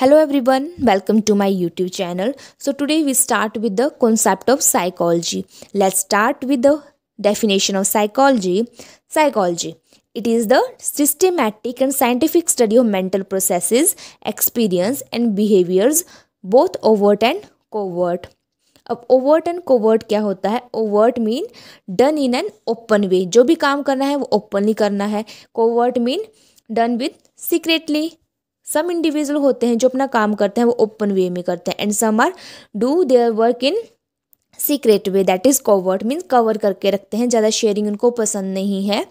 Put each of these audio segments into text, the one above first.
hello everyone welcome to my youtube channel so today we start with the concept of psychology let's start with the definition of psychology psychology it is the systematic and scientific study of mental processes experience and behaviors both overt and covert अब overt and covert क्या होता है overt mean done in an open way जो भी काम करना है वो ओपनली करना है covert mean done with secretly some individual होते हैं जो अपना काम करते हैं वो ओपन वे में करते हैं and some are do their work in secret way that is covered means cover करके रखते हैं ज़्यादा शेयरिंग उनको पसंद नहीं है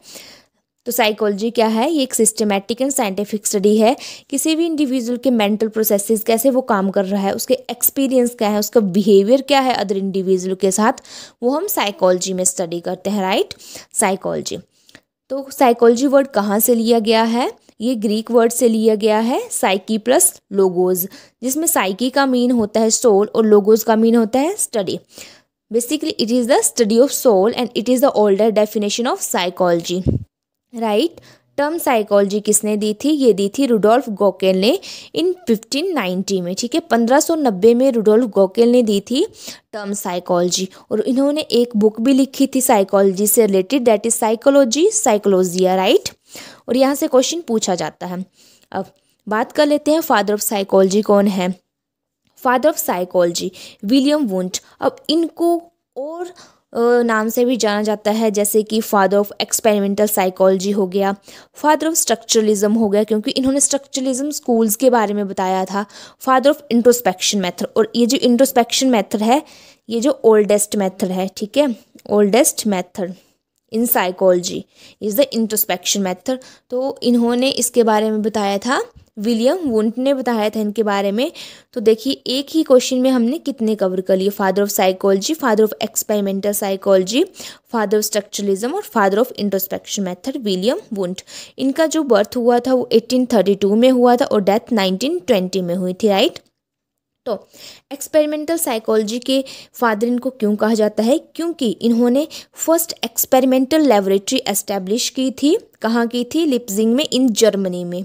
तो साइकोलॉजी क्या है ये एक सिस्टमेटिक एंड साइंटिफिक स्टडी है किसी भी इंडिविजुअल के मेंटल प्रोसेसेस कैसे वो काम कर रहा है उसके एक्सपीरियंस क्या है उसका बिहेवियर क्या है अदर इंडिविजुअल के साथ वो हम साइकोलॉजी में स्टडी करते हैं राइट साइकोलॉजी तो साइकोलॉजी वर्ड कहाँ से लिया गया है ये ग्रीक वर्ड से लिया गया है साइकी प्लस लोगोज जिसमें साइकी का मीन होता है सोल और लोगोज का मीन होता है study basically it is the study of soul and it is the older definition of psychology right term psychology किसने दी थी ये दी थी रुडोल्फ गोकेल ने इन 1590 में ठीक है 1590 में रुडोल्फ गोकेल ने दी थी टर्म साइकोलॉजी और इन्होंने एक बुक भी लिखी थी साइकोलॉजी से related that is psychology psychologia right और यहाँ से क्वेश्चन पूछा जाता है अब बात कर लेते हैं फादर ऑफ साइकोलॉजी कौन है father of psychology William Wundt अब इनको और नाम से भी जाना जाता है जैसे कि फादर ऑफ एक्सपेरिमेंटल साइकोलॉजी हो गया फादर ऑफ स्ट्रक्चरलिज्म हो गया क्योंकि इन्होंने स्ट्रक्चरलिज्म स्कूल्स के बारे में बताया था फादर ऑफ इंट्रोस्पेक्शन मेथड और ये जो इंट्रोस्पेक्शन मेथड है ये जो ओल्डेस्ट मेथड है ठीक है oldest method in psychology is the introspection method तो इन्होंने इसके बारे में बताया था विलियम वुंट ने बताया था इनके बारे में तो देखिए एक ही क्वेश्चन में हमने कितने कवर कर लिए father of psychology father of experimental psychology father of structuralism और father of introspection method William Wundt इनका जो बर्थ हुआ था वो 1832 में हुआ था और डेथ 1920 में हुई थी राइट तो एक्सपेरिमेंटल साइकोलॉजी के फादर इनको क्यों कहा जाता है क्योंकि इन्होंने फर्स्ट एक्सपेरिमेंटल लेबोरेटरी एस्टेब्लिश की थी कहाँ की थी लिप्जिंग में इन जर्मनी में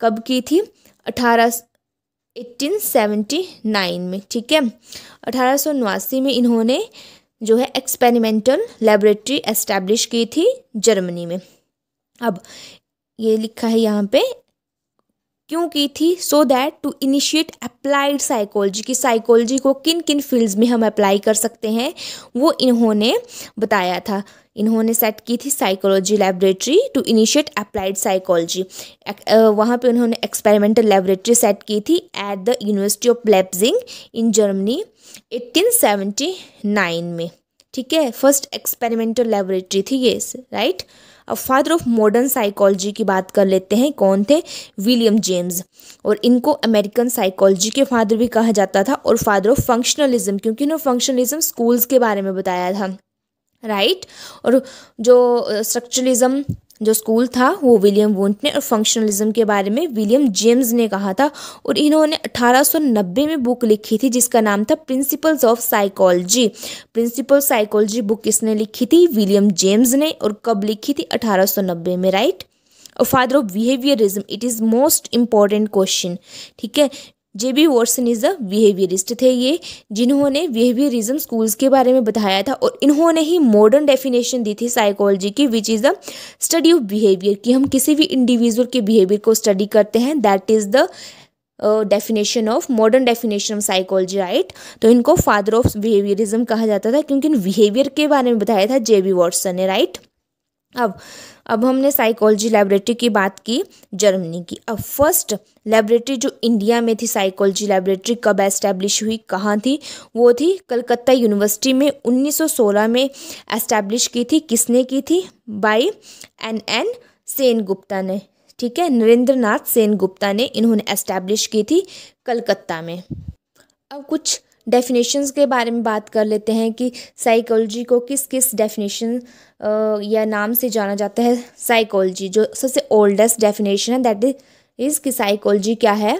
कब की थी अठारह 1879 में ठीक है अठारह में इन्होंने जो है एक्सपेरिमेंटल लेबोरेटरी एस्टेब्लिश की थी जर्मनी में अब ये लिखा है यहाँ पे क्यों की थी so that to initiate applied psychology की साइकोलॉजी को किन किन फील्ड्स में हम अप्लाई कर सकते हैं वो इन्होंने बताया था इन्होंने सेट की थी psychology laboratory to initiate applied psychology वहाँ पे उन्होंने एक्सपेरिमेंटल लेबोरेटरी सेट की थी at the university of Leipzig in Germany 1879 में ठीक है फर्स्ट एक्सपेरिमेंटल लेबोरेटरी थी ये राइट right? अब फादर ऑफ मॉडर्न साइकोलॉजी की बात कर लेते हैं कौन थे विलियम जेम्स और इनको अमेरिकन साइकोलॉजी के फादर भी कहा जाता था और फादर ऑफ फंक्शनलिज्म क्योंकि इन्होंने फंक्शनलिज्म स्कूल्स के बारे में बताया था राइट right? और जो स्ट्रक्चरलिज्म जो स्कूल था वो विलियम वोंट ने और फंक्शनलिज्म के बारे में विलियम जेम्स ने कहा था और इन्होंने 1890 में बुक लिखी थी जिसका नाम था principles of psychology principle psychology book किसने लिखी थी विलियम जेम्स ने और कब लिखी थी 1890 में राइट और father of behaviourism it is most important question ठीक है J B Watson is a behaviourist थे ये जिन्होंने बिहेवियरिज्म स्कूल्स के बारे में बताया था और इन्होंने ही मॉडर्न डेफिनेशन दी थी साइकोलॉजी की which is the study of behaviour कि हम किसी भी इंडिविजुअल के बिहेवियर को स्टडी करते हैं that is the definition of modern definition of psychology right तो इनको फादर ऑफ बिहेवियरिज्म कहा जाता था क्योंकि इन बिहेवियर के बारे में बताया था जे बी वॉटसन ने राइट right? अब अब हमने साइकोलॉजी लाइब्रेटरी की बात की जर्मनी की अब फर्स्ट लाइब्रेटरी जो इंडिया में थी साइकोलॉजी लाइब्रेटरी कब एस्टैब्लिश हुई कहाँ थी वो थी कलकत्ता यूनिवर्सिटी में 1916 में एस्टैब्लिश की थी किसने की थी by N N Sen Gupta ने ठीक है नरेंद्र नाथ सेन गुप्ता ने इन्होंने एस्टैब्लिश की थी कलकत्ता में अब कुछ डेफिनेशंस के बारे में बात कर लेते हैं कि साइकोलॉजी को किस किस डेफिनेशन या नाम से जाना जाता है साइकोलॉजी जो सबसे ओल्डेस्ट डेफिनेशन है दैट इज कि साइकोलॉजी क्या है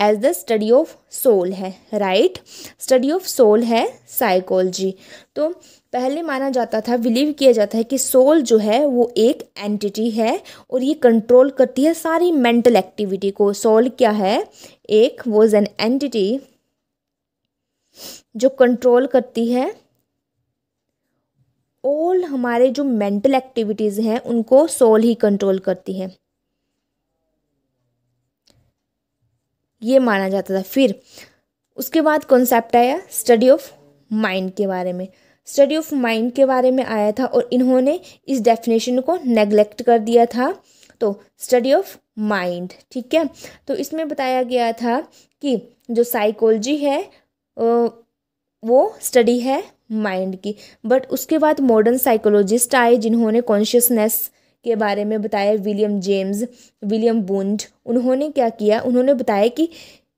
as the study of soul है राइट स्टडी ऑफ सोल है साइकोलॉजी तो पहले माना जाता था बिलीव किया जाता है कि सोल जो है वो एक एंटिटी है और ये कंट्रोल करती है सारी मेंटल एक्टिविटी को सोल क्या है एक वो एन एंटिटी जो कंट्रोल करती है ऑल हमारे जो मेंटल एक्टिविटीज़ हैं उनको सोल ही कंट्रोल करती है ये माना जाता था फिर उसके बाद कॉन्सेप्ट आया स्टडी ऑफ माइंड के बारे में स्टडी ऑफ माइंड के बारे में आया था और इन्होंने इस डेफिनेशन को नेग्लेक्ट कर दिया था तो स्टडी ऑफ माइंड ठीक है तो इसमें बताया गया था कि जो साइकोलॉजी है वो स्टडी है माइंड की बट उसके बाद मॉडर्न साइकोलॉजिस्ट आए जिन्होंने कॉन्शियसनेस के बारे में बताया विलियम जेम्स विलियम बुंड उन्होंने क्या किया उन्होंने बताया कि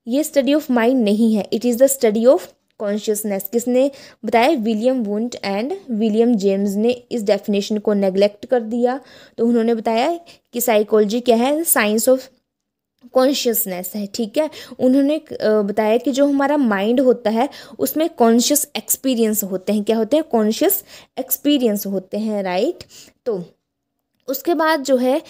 ये स्टडी ऑफ माइंड नहीं है it is the study of consciousness किसने बताया William Wundt and William James ने इस डेफिनेशन को नेग्लेक्ट कर दिया तो उन्होंने बताया कि साइकोलॉजी क्या है साइंस ऑफ कॉन्शियसनेस है ठीक है उन्होंने बताया कि जो हमारा माइंड होता है उसमें कॉन्शियस एक्सपीरियंस होते हैं क्या होते हैं कॉन्शियस एक्सपीरियंस होते हैं राइट तो उसके बाद जो है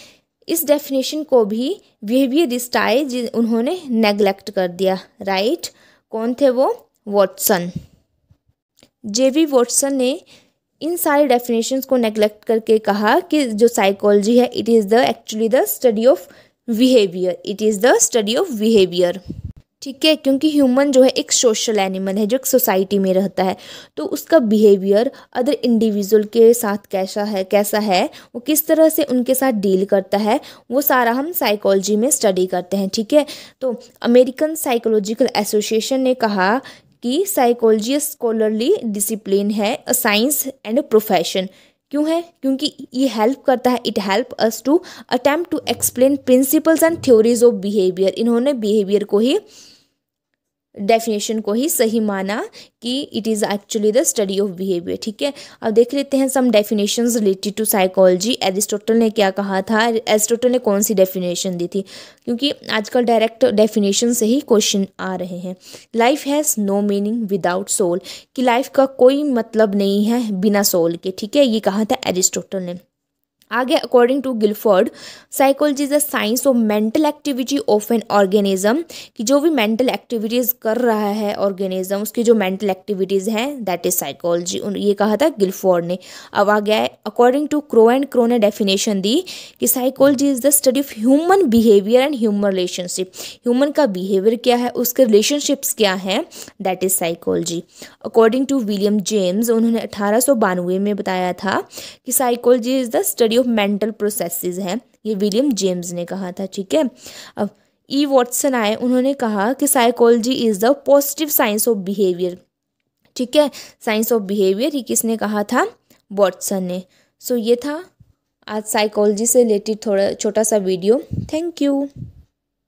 इस डेफिनेशन को भी बिहेवियर स्टाइल उन्होंने नेग्लेक्ट कर दिया राइट कौन थे वो वॉटसन जेवी वॉटसन ने इन सारे डेफिनेशंस को नेग्लेक्ट करके कहा कि जो साइकोलॉजी है it is the actually the study of behaviour it is the study of behaviour ठीक है क्योंकि ह्यूमन जो है एक सोशल एनिमल है जो एक सोसाइटी में रहता है तो उसका बिहेवियर अदर इंडिविजुअल के साथ कैसा है कैसा है वो किस तरह से उनके साथ डील करता है वो सारा हम साइकोलॉजी में स्टडी करते हैं ठीक है तो अमेरिकन साइकोलॉजिकल एसोसिएशन ने कहा कि साइकोलॉजी स्कॉलरली डिसिप्लिन है अ साइंस एंड प्रोफेशन क्यों है क्योंकि ये हेल्प करता है it help us to attempt to explain principles and theories of behaviour इन्होंने बिहेवियर को ही डेफिनेशन को ही सही माना कि it is actually the study of behaviour ठीक है अब देख लेते हैं some definition related to psychology Aristotle ने क्या कहा था एरिस्टोटल ने कौन सी डेफिनेशन दी थी क्योंकि आजकल डायरेक्ट डेफिनेशन से ही क्वेश्चन आ रहे हैं life has no meaning without soul कि लाइफ का कोई मतलब नहीं है बिना सोल के ठीक है ये कहा था एरिस्टोटल ने आगे according to Guilford psychology is the science of mental activity of an organism कि जो भी मेंटल एक्टिविटीज़ कर रहा है ऑर्गेनिज्म उसकी जो मेंटल एक्टिविटीज़ हैं दैट इज साइकोलॉजी ये कहा था गिलफोर्ड ने अब आ गया है according to Crow and Crow ने डेफिनेशन दी कि psychology is the study of human behaviour and human relationship human का बिहेवियर क्या है उसके रिलेशनशिप्स क्या हैं that is psychology according to William James उन्होंने अठारह में बताया था कि psychology is the study of mental processes हैं ये विलियम जेम्स ने कहा था ठीक है अब ई e. वॉटसन आए उन्होंने कहा कि psychology is the positive science of behaviour ठीक है साइंस ऑफ बिहेवियर ये किसने कहा था वॉटसन ने सो so, ये था आज साइकोलॉजी से रिलेटेड थोड़ा छोटा सा वीडियो थैंक यू